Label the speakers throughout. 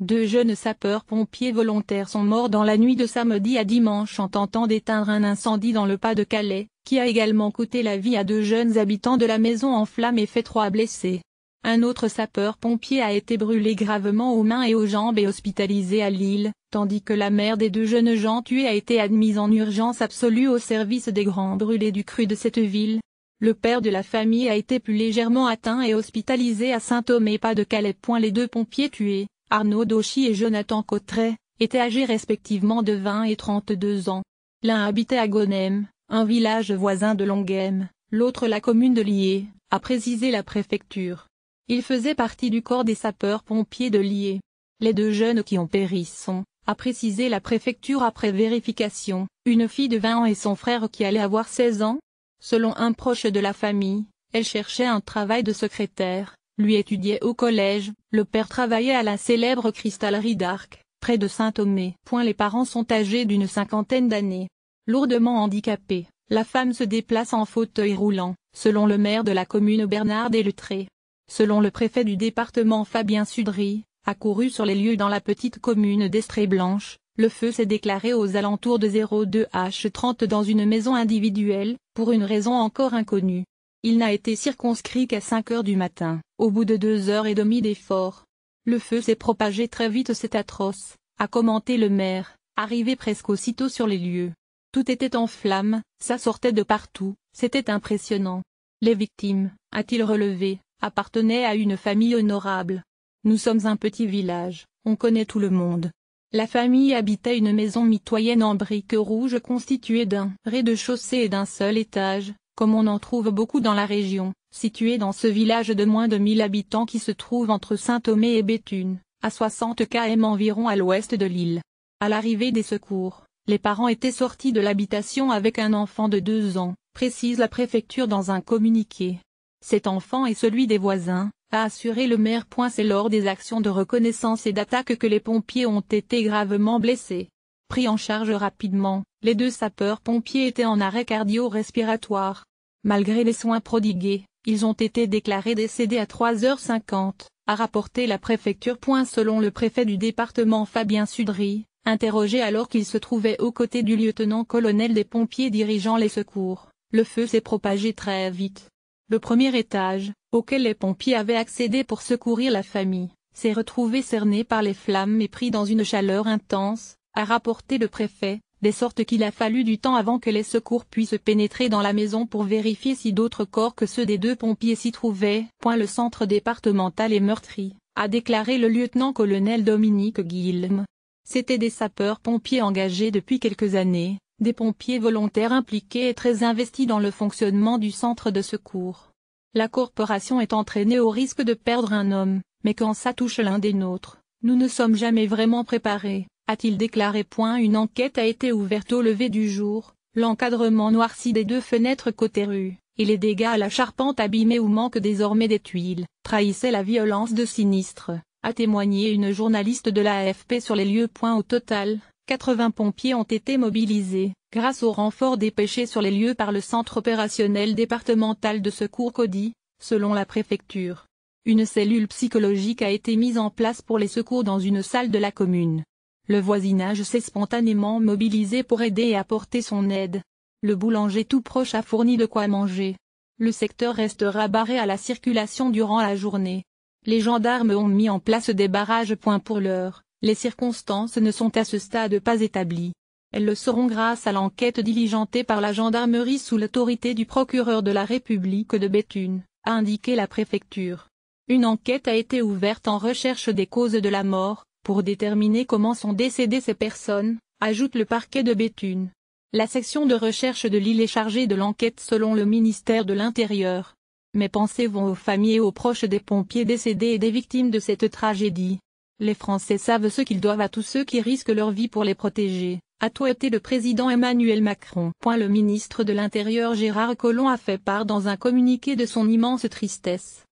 Speaker 1: Deux jeunes sapeurs-pompiers volontaires sont morts dans la nuit de samedi à dimanche en tentant d'éteindre un incendie dans le Pas-de-Calais, qui a également coûté la vie à deux jeunes habitants de la maison en flammes et fait trois blessés. Un autre sapeur-pompier a été brûlé gravement aux mains et aux jambes et hospitalisé à Lille, tandis que la mère des deux jeunes gens tués a été admise en urgence absolue au service des grands brûlés du cru de cette ville. Le père de la famille a été plus légèrement atteint et hospitalisé à Saint-Thomé pas de Calais. Les deux pompiers tués, Arnaud Dauchy et Jonathan Cotteret, étaient âgés respectivement de 20 et 32 ans. L'un habitait à Gonem, un village voisin de Longuem, l'autre la commune de Lié, a précisé la préfecture. Ils faisaient partie du corps des sapeurs-pompiers de Lié. Les deux jeunes qui ont péri sont, a précisé la préfecture après vérification, une fille de 20 ans et son frère qui allait avoir 16 ans. Selon un proche de la famille, elle cherchait un travail de secrétaire, lui étudiait au collège, le père travaillait à la célèbre cristallerie d'Arc, près de Saint-Thomé. Les parents sont âgés d'une cinquantaine d'années. Lourdement handicapée, la femme se déplace en fauteuil roulant, selon le maire de la commune Bernard Delutré. Selon le préfet du département Fabien Sudry, accouru sur les lieux dans la petite commune d'Estrée-Blanche, le feu s'est déclaré aux alentours de 02H30 dans une maison individuelle, pour une raison encore inconnue. Il n'a été circonscrit qu'à 5 heures du matin. Au bout de deux heures et demie d'efforts, le feu s'est propagé très vite c'est atroce, a commenté le maire, arrivé presque aussitôt sur les lieux. Tout était en flammes, ça sortait de partout, c'était impressionnant. Les victimes, a-t-il relevé, appartenaient à une famille honorable. Nous sommes un petit village, on connaît tout le monde. La famille habitait une maison mitoyenne en briques rouges constituée d'un rez-de-chaussée et d'un seul étage, comme on en trouve beaucoup dans la région situé dans ce village de moins de 1000 habitants qui se trouve entre Saint-Thomé et Béthune, à 60 km environ à l'ouest de l'île. À l'arrivée des secours, les parents étaient sortis de l'habitation avec un enfant de 2 ans, précise la préfecture dans un communiqué. Cet enfant et celui des voisins, a assuré le maire. C'est lors des actions de reconnaissance et d'attaque que les pompiers ont été gravement blessés. Pris en charge rapidement, les deux sapeurs-pompiers étaient en arrêt cardio-respiratoire. Malgré les soins prodigués, ils ont été déclarés décédés à 3h50, a rapporté la préfecture. Selon le préfet du département Fabien Sudry, interrogé alors qu'il se trouvait aux côtés du lieutenant-colonel des pompiers dirigeant les secours, le feu s'est propagé très vite. Le premier étage, auquel les pompiers avaient accédé pour secourir la famille, s'est retrouvé cerné par les flammes et pris dans une chaleur intense, a rapporté le préfet, des sortes qu'il a fallu du temps avant que les secours puissent pénétrer dans la maison pour vérifier si d'autres corps que ceux des deux pompiers s'y trouvaient. Point le centre départemental est meurtri, a déclaré le lieutenant-colonel Dominique Guilm. C'était des sapeurs-pompiers engagés depuis quelques années, des pompiers volontaires impliqués et très investis dans le fonctionnement du centre de secours. La corporation est entraînée au risque de perdre un homme, mais quand ça touche l'un des nôtres, nous ne sommes jamais vraiment préparés, a-t-il déclaré. Une enquête a été ouverte au lever du jour, l'encadrement noirci des deux fenêtres côté rue, et les dégâts à la charpente abîmée ou manque désormais des tuiles, trahissaient la violence de sinistre, a témoigné une journaliste de l'AFP sur les lieux. Au total, 80 pompiers ont été mobilisés, grâce au renforts dépêchés sur les lieux par le Centre opérationnel départemental de secours CODI, selon la préfecture. Une cellule psychologique a été mise en place pour les secours dans une salle de la commune. Le voisinage s'est spontanément mobilisé pour aider et apporter son aide. Le boulanger tout proche a fourni de quoi manger. Le secteur restera barré à la circulation durant la journée. Les gendarmes ont mis en place des barrages. point pour l'heure, les circonstances ne sont à ce stade pas établies. Elles le seront grâce à l'enquête diligentée par la gendarmerie sous l'autorité du procureur de la République de Béthune, a indiqué la préfecture. Une enquête a été ouverte en recherche des causes de la mort, pour déterminer comment sont décédées ces personnes, ajoute le parquet de Béthune. La section de recherche de l'île est chargée de l'enquête selon le ministère de l'Intérieur. Mes pensées vont aux familles et aux proches des pompiers décédés et des victimes de cette tragédie. Les Français savent ce qu'ils doivent à tous ceux qui risquent leur vie pour les protéger, a été le président Emmanuel Macron. Le ministre de l'Intérieur Gérard Collomb a fait part dans un communiqué de son immense tristesse.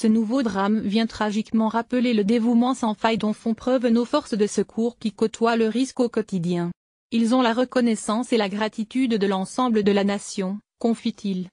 Speaker 1: Ce nouveau drame vient tragiquement rappeler le dévouement sans faille dont font preuve nos forces de secours qui côtoient le risque au quotidien. Ils ont la reconnaissance et la gratitude de l'ensemble de la nation, confie-t-il.